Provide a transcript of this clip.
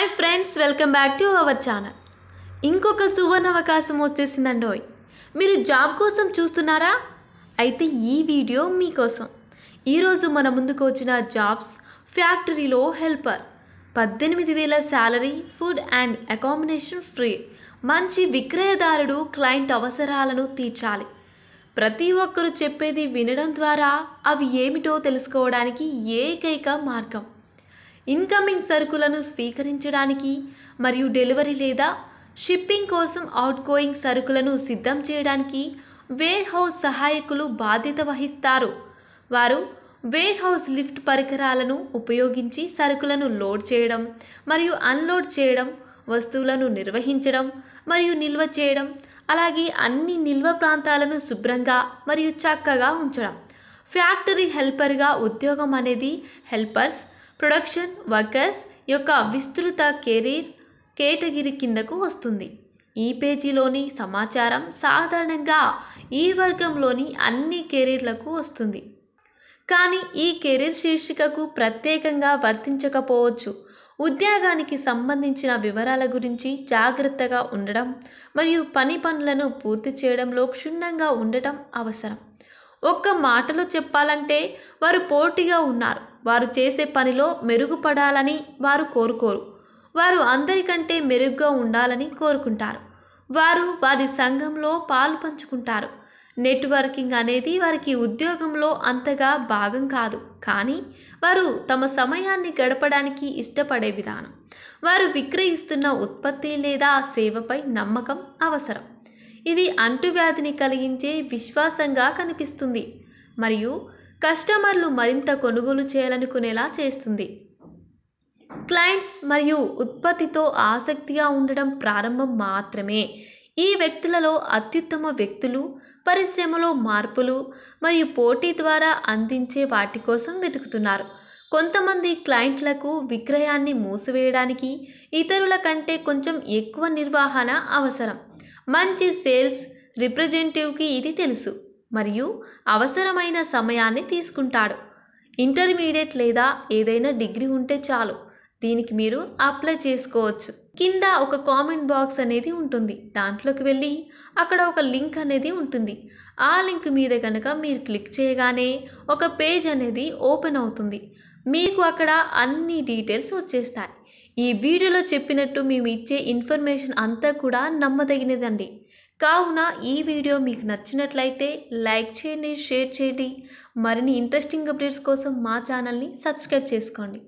hi friends welcome back to our channel ఇంకొక సువర్ణ అవకాశం వచ్చేసిందండోయ్ మీరు జాబ్ కోసం చూస్తున్నారా అయితే ఈ వీడియో మీకోసం ఈరోజు మన ముందుకు వచ్చిన జాబ్స్ ఫ్యాక్టరీలో హెల్పర్ పద్దెనిమిది వేల salary food and accommodation free మంచి విక్రయదారుడు క్లయింట్ అవసరాలను తీర్చాలి ప్రతి ఒక్కరు చెప్పేది వినడం ద్వారా అవి ఏమిటో తెలుసుకోవడానికి ఏకైక మార్గం ఇన్కమింగ్ సరుకులను స్వీకరించడానికి మరియు డెలివరీ లేదా షిప్పింగ్ కోసం అవుట్గోయింగ్ సరుకులను సిద్ధం చేయడానికి వేర్హౌస్ సహాయకులు బాధ్యత వహిస్తారు వారు వేర్హౌస్ లిఫ్ట్ పరికరాలను ఉపయోగించి సరుకులను లోడ్ చేయడం మరియు అన్లోడ్ చేయడం వస్తువులను నిర్వహించడం మరియు నిల్వ చేయడం అలాగే అన్ని నిల్వ ప్రాంతాలను శుభ్రంగా మరియు చక్కగా ఉంచడం ఫ్యాక్టరీ హెల్పర్గా ఉద్యోగం అనేది హెల్పర్స్ ప్రొడక్షన్ వర్కర్స్ యొక్క విస్తృత కెరీర్ కేటగిరీ కిందకు వస్తుంది ఈ పేజీలోని సమాచారం సాధారణంగా ఈ వర్గంలోని అన్ని కెరీర్లకు వస్తుంది కానీ ఈ కెరీర్ శీర్షికకు ప్రత్యేకంగా వర్తించకపోవచ్చు ఉద్యోగానికి సంబంధించిన వివరాల గురించి జాగ్రత్తగా ఉండడం మరియు పని పనులను పూర్తి చేయడంలో క్షుణ్ణంగా ఉండటం అవసరం ఒక్క మాటలో చెప్పాలంటే వారు పోటీగా ఉన్నారు వారు చేసే పనిలో మెరుగుపడాలని వారు కోరుకోరు వారు అందరికంటే మెరుగ్గా ఉండాలని కోరుకుంటారు వారు వారి సంఘంలో పాలు పంచుకుంటారు నెట్వర్కింగ్ అనేది వారికి ఉద్యోగంలో అంతగా భాగం కాదు కానీ వారు తమ సమయాన్ని గడపడానికి ఇష్టపడే విధానం వారు విక్రయిస్తున్న ఉత్పత్తి లేదా సేవపై నమ్మకం అవసరం ఇది అంటువ్యాధిని కలిగించే విశ్వాసంగా కనిపిస్తుంది మరియు కస్టమర్లు మరింత కొనుగోలు చేయాలనుకునేలా చేస్తుంది క్లయింట్స్ మరియు ఉత్పత్తితో ఆసక్తిగా ఉండడం ప్రారంభం మాత్రమే ఈ వ్యక్తులలో అత్యుత్తమ వ్యక్తులు పరిశ్రమలో మార్పులు మరియు పోటీ ద్వారా అందించే వాటి కోసం వెతుకుతున్నారు కొంతమంది క్లయింట్లకు విక్రయాన్ని మూసివేయడానికి ఇతరుల కంటే కొంచెం ఎక్కువ నిర్వహణ అవసరం మంచి సేల్స్ రిప్రజెంటేటివ్కి ఇది తెలుసు మరియు అవసరమైన సమయాన్ని తీసుకుంటాడు ఇంటర్మీడియట్ లేదా ఏదైనా డిగ్రీ ఉంటే చాలు దీనికి మీరు అప్లై చేసుకోవచ్చు కింద ఒక కామెంట్ బాక్స్ అనేది ఉంటుంది దాంట్లోకి వెళ్ళి అక్కడ ఒక లింక్ అనేది ఉంటుంది ఆ లింక్ మీద కనుక మీరు క్లిక్ చేయగానే ఒక పేజ్ అనేది ఓపెన్ అవుతుంది మీకు అక్కడ అన్ని డీటెయిల్స్ వచ్చేస్తాయి ఈ వీడియోలో చెప్పినట్టు మేము ఇచ్చే ఇన్ఫర్మేషన్ అంతా కూడా నమ్మదగినదండి కావున ఈ వీడియో మీకు నచ్చినట్లయితే లైక్ చేయండి షేర్ చేయండి మరిన్ని ఇంట్రెస్టింగ్ అప్డేట్స్ కోసం మా ఛానల్ని సబ్స్క్రైబ్ చేసుకోండి